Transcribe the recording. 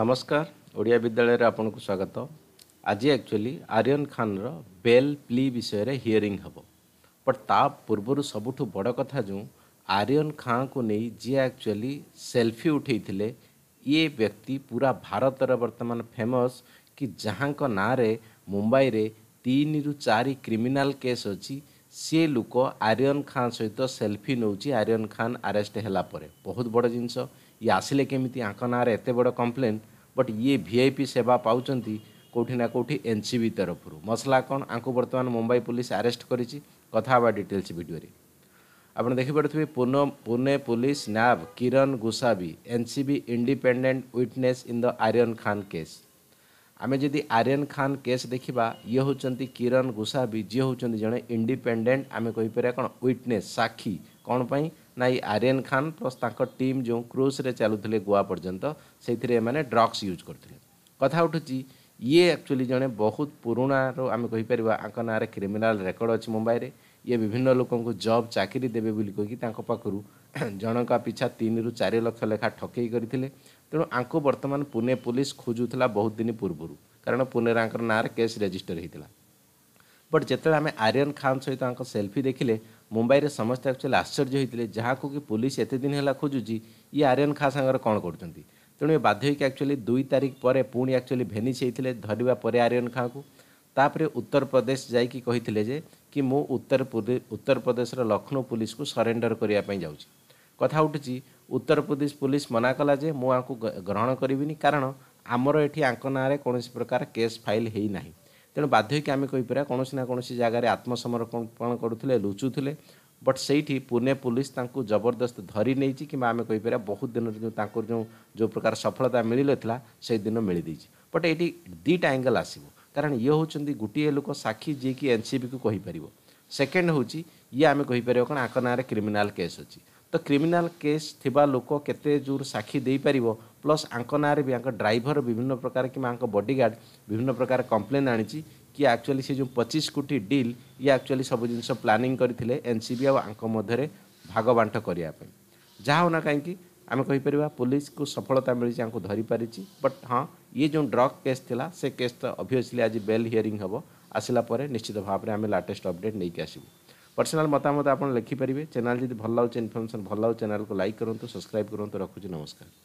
ନମସ୍କାର ଓଡ଼ିଆ ବିଦ୍ୟାଳୟରେ ଆପଣଙ୍କୁ ସ୍ୱାଗତ ଆଜି ଆକ୍ଚୁଆଲି ଆର୍ୟନ ଖାନ୍ର ବେଲ୍ ପ୍ଲି ବିଷୟରେ ହିୟରିଂ ହେବ ବଟ୍ ତା ପୂର୍ବରୁ ସବୁଠୁ ବଡ଼ କଥା ଯେଉଁ ଆର୍ୟନ ଖାଁକୁ ନେଇ ଯିଏ ଆକ୍ଚୁଆଲି ସେଲ୍ଫି ଉଠାଇଥିଲେ ଇଏ ବ୍ୟକ୍ତି ପୁରା ଭାରତର ବର୍ତ୍ତମାନ ଫେମସ୍ କି ଯାହାଙ୍କ ନାଁରେ ମୁମ୍ବାଇରେ ତିନିରୁ ଚାରି କ୍ରିମିନାଲ୍ କେସ୍ ଅଛି ସିଏ ଲୋକ ଆର୍ୟନ ଖାଁ ସହିତ ସେଲ୍ଫି ନେଉଛି ଆର୍ୟନ ଖାନ୍ ଆରେଷ୍ଟ ହେଲା ପରେ ବହୁତ ବଡ଼ ଜିନିଷ ଇଏ ଆସିଲେ କେମିତି ଆଙ୍କ ନାଁରେ ଏତେ ବଡ଼ କମ୍ପ୍ଲେନ୍ ବଟ୍ ଇଏ ଭି ଆଇ ପି ସେବା ପାଉଛନ୍ତି କେଉଁଠି ନା କେଉଁଠି ଏନ୍ ସି ବି ତରଫରୁ ମସଲା କ'ଣ ଆଙ୍କୁ ବର୍ତ୍ତମାନ ମୁମ୍ବାଇ ପୋଲିସ ଆରେଷ୍ଟ କରିଛି କଥା ହେବା ଡିଟେଲ୍ସ ଭିଡ଼ିଓରେ ଆପଣ ଦେଖିପାରୁଥିବେ ପୁନେ ପୁନେ ପୁଲିସ୍ ନ୍ୟାବ Kiran Gosavi N C B independent witness in the Aryan Khan case ଆମେ ଯଦି ଆରିୟନ୍ ଖାନ୍ କେସ୍ ଦେଖିବା ଇଏ ହେଉଛନ୍ତି କିରନ୍ ଗୁସାବି ଯିଏ ହେଉଛନ୍ତି ଜଣେ ଇଣ୍ଡିପେଣ୍ଡେଣ୍ଟ ଆମେ କହିପାରିବା କ'ଣ ୱିଟନେସ୍ ସାକ୍ଷୀ କ'ଣ ପାଇଁ ନା ଏଇ ଆରିଆନ୍ ଖାନ୍ ପ୍ଲସ୍ ତାଙ୍କ ଟିମ୍ ଯେଉଁ କ୍ରୁଜ୍ରେ ଚାଲୁଥିଲେ ଗୋଆ ପର୍ଯ୍ୟନ୍ତ ସେଇଥିରେ ଏମାନେ ଡ୍ରଗ୍ସ ୟୁଜ୍ କରୁଥିଲେ କଥା ଉଠୁଛି ଇଏ ଆକ୍ଚୁଆଲି ଜଣେ ବହୁତ ପୁରୁଣାରୁ ଆମେ କହିପାରିବା ଆଙ୍କ ନାଁରେ କ୍ରିମିନାଲ୍ ରେକର୍ଡ଼ ଅଛି ମୁମ୍ବାଇରେ ଇଏ ବିଭିନ୍ନ ଲୋକଙ୍କୁ ଜବ୍ ଚାକିରି ଦେବେ ବୋଲି କହିକି ତାଙ୍କ ପାଖରୁ ଜଣକା ପିଛା ତିନିରୁ ଚାରି ଲକ୍ଷ ଲେଖା ଠକେଇ କରିଥିଲେ ତେଣୁ ଆଙ୍କୁ ବର୍ତ୍ତମାନ ପୁନେ ପୋଲିସ ଖୋଜୁଥିଲା ବହୁତ ଦିନ ପୂର୍ବରୁ କାରଣ ପୁନେରେ ଆଙ୍କର ନାଁରେ କେସ୍ ରେଜିଷ୍ଟର ହୋଇଥିଲା ବଟ୍ ଯେତେବେଳେ ଆମେ ଆରିୟନ୍ ଖାନ୍ ସହିତ ତାଙ୍କ ସେଲ୍ଫି ଦେଖିଲେ ମୁମ୍ବାଇରେ ସମସ୍ତେ ଆକ୍ଚୁଆଲି ଆଶ୍ଚର୍ଯ୍ୟ ହୋଇଥିଲେ ଯାହାକୁ କି ପୋଲିସ ଏତେ ଦିନ ହେଲା ଖୋଜୁଛି ଇଏ ଆର୍ୟନ୍ ଖାଁ ସାଙ୍ଗରେ କ'ଣ କରୁଛନ୍ତି ତେଣୁ ଏ ବାଧ୍ୟ ହୋଇକି ଆକ୍ଚୁଆଲି ଦୁଇ ତାରିଖ ପରେ ପୁଣି ଆକ୍ଚୁଆଲି ଭେନିସ୍ ହେଇଥିଲେ ଧରିବା ପରେ ଆର୍ୟନ୍ ଖାଁକୁ ତାପରେ ଉତ୍ତରପ୍ରଦେଶ ଯାଇକି କହିଥିଲେ ଯେ କି ମୁଁ ଉତ୍ତର ଉତ୍ତରପ୍ରଦେଶର ଲକ୍ଷ୍ନୌ ପୁଲିସକୁ ସରେଣ୍ଡର କରିବା ପାଇଁ ଯାଉଛି କଥା ଉଠୁଛି ଉତ୍ତରପ୍ରଦେଶ ପୁଲିସ ମନା କଲା ଯେ ମୁଁ ଆଙ୍କୁ ଗ୍ରହଣ କରିବିନି କାରଣ ଆମର ଏଠି ଆଙ୍କ ନାଁରେ କୌଣସି ପ୍ରକାର କେସ୍ ଫାଇଲ୍ ହେଇନାହିଁ ତେଣୁ ବାଧ୍ୟ ହୋଇକି ଆମେ କହିପାରିବା କୌଣସି ନା କୌଣସି ଜାଗାରେ ଆତ୍ମସମର୍ପଣ କରୁଥିଲେ ଲୁଚୁଥିଲେ ବଟ୍ ସେଇଠି ପୁନେ ପୋଲିସ ତାଙ୍କୁ ଜବରଦସ୍ତ ଧରି ନେଇଛି କିମ୍ବା ଆମେ କହିପାରିବା ବହୁତ ଦିନରୁ ଯେଉଁ ତାଙ୍କର ଯେଉଁ ଯେଉଁ ପ୍ରକାର ସଫଳତା ମିଳିନଥିଲା ସେଇଦିନ ମିଳିଦେଇଛି ବଟ୍ ଏଇଠି ଦୁଇଟା ଆଙ୍ଗେଲ୍ ଆସିବ କାରଣ ଇଏ ହେଉଛନ୍ତି ଗୋଟିଏ ଲୋକ ସାକ୍ଷୀ ଯିଏକି ଏନ୍ସିବିକୁ କହିପାରିବ ସେକେଣ୍ଡ ହେଉଛି ଇଏ ଆମେ କହିପାରିବା କ'ଣ ଆଙ୍କ ନାଁରେ କ୍ରିମିନାଲ୍ କେସ୍ ଅଛି ତ କ୍ରିମିନାଲ କେସ୍ ଥିବା ଲୋକ କେତେ ଜୋର ସାକ୍ଷୀ ଦେଇପାରିବ ପ୍ଲସ୍ ଆଙ୍କ ନାଁରେ ବି ଆଙ୍କ ଡ୍ରାଇଭର ବିଭିନ୍ନ ପ୍ରକାର କିମ୍ବା ଆଙ୍କ ବଡିଗାର୍ଡ଼ ବିଭିନ୍ନ ପ୍ରକାର କମ୍ପ୍ଲେନ୍ ଆଣିଛି କି ଆକ୍ଚୁଆଲି ସେ ଯେଉଁ ପଚିଶ କୋଟି ଡିଲ୍ ଇଏ ଆକ୍ଚୁଆଲି ସବୁ ଜିନିଷ ପ୍ଲାନିଂ କରିଥିଲେ ଏନ୍ସିବି ଆଉ ଆଙ୍କ ମଧ୍ୟରେ ଭାଗ ବାଣ୍ଟ କରିବା ପାଇଁ ଯାହା ହେଉନା କାହିଁକି ଆମେ କହିପାରିବା ପୋଲିସକୁ ସଫଳତା ମିଳିଛି ଆଙ୍କୁ ଧରିପାରିଛି ବଟ୍ ହଁ ଇଏ ଯେଉଁ ଡ୍ରଗ୍ କେସ୍ ଥିଲା ସେ କେସ୍ ତ ଅଭିୟସ୍ଲି ଆଜି ବେଲ୍ ହିୟରିଂ ହେବ ଆସିଲା ପରେ ନିଶ୍ଚିତ ଭାବରେ ଆମେ ଲାଟେଷ୍ଟ ଅପଡ଼େଟ୍ ନେଇକି ଆସିବୁ पर्सनाल मतामत आप लिखिपारे चैनल जब भल लगे इनफर्मेशन भल लगे चैनल को लाइक करूँ सब्सक्राइब करूँ रखुच्छी नमस्कार